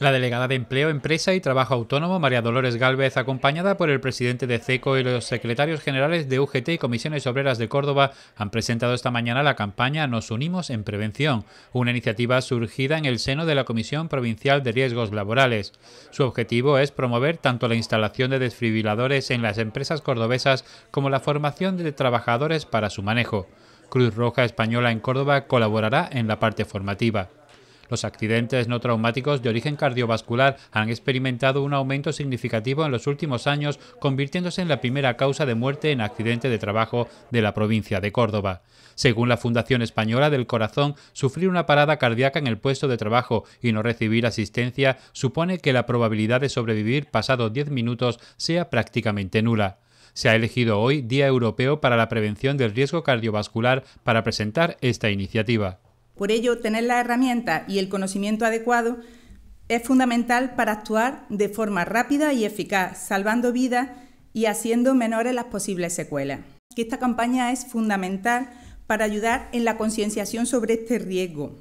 La delegada de Empleo, Empresa y Trabajo Autónomo, María Dolores Galvez, acompañada por el presidente de CECO y los secretarios generales de UGT y Comisiones Obreras de Córdoba, han presentado esta mañana la campaña Nos Unimos en Prevención, una iniciativa surgida en el seno de la Comisión Provincial de Riesgos Laborales. Su objetivo es promover tanto la instalación de desfibriladores en las empresas cordobesas como la formación de trabajadores para su manejo. Cruz Roja Española en Córdoba colaborará en la parte formativa. Los accidentes no traumáticos de origen cardiovascular han experimentado un aumento significativo en los últimos años, convirtiéndose en la primera causa de muerte en accidente de trabajo de la provincia de Córdoba. Según la Fundación Española del Corazón, sufrir una parada cardíaca en el puesto de trabajo y no recibir asistencia supone que la probabilidad de sobrevivir pasado 10 minutos sea prácticamente nula. Se ha elegido hoy Día Europeo para la Prevención del Riesgo Cardiovascular para presentar esta iniciativa. Por ello, tener las herramientas y el conocimiento adecuado es fundamental para actuar de forma rápida y eficaz, salvando vidas y haciendo menores las posibles secuelas. Que esta campaña es fundamental para ayudar en la concienciación sobre este riesgo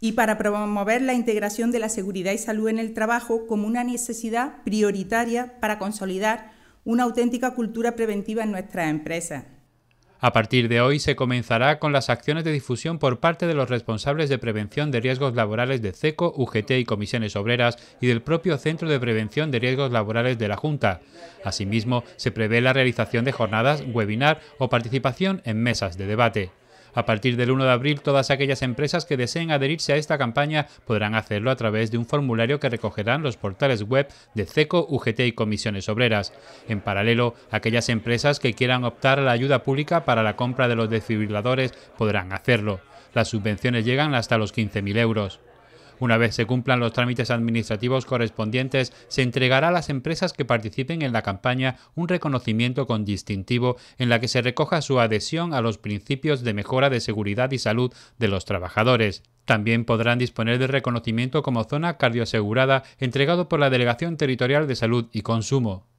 y para promover la integración de la seguridad y salud en el trabajo como una necesidad prioritaria para consolidar una auténtica cultura preventiva en nuestras empresas. A partir de hoy se comenzará con las acciones de difusión por parte de los responsables de prevención de riesgos laborales de CECO, UGT y comisiones obreras y del propio Centro de Prevención de Riesgos Laborales de la Junta. Asimismo, se prevé la realización de jornadas, webinar o participación en mesas de debate. A partir del 1 de abril, todas aquellas empresas que deseen adherirse a esta campaña podrán hacerlo a través de un formulario que recogerán los portales web de CECO, UGT y Comisiones Obreras. En paralelo, aquellas empresas que quieran optar a la ayuda pública para la compra de los desfibriladores podrán hacerlo. Las subvenciones llegan hasta los 15.000 euros. Una vez se cumplan los trámites administrativos correspondientes, se entregará a las empresas que participen en la campaña un reconocimiento con distintivo en la que se recoja su adhesión a los principios de mejora de seguridad y salud de los trabajadores. También podrán disponer de reconocimiento como zona cardioasegurada entregado por la Delegación Territorial de Salud y Consumo.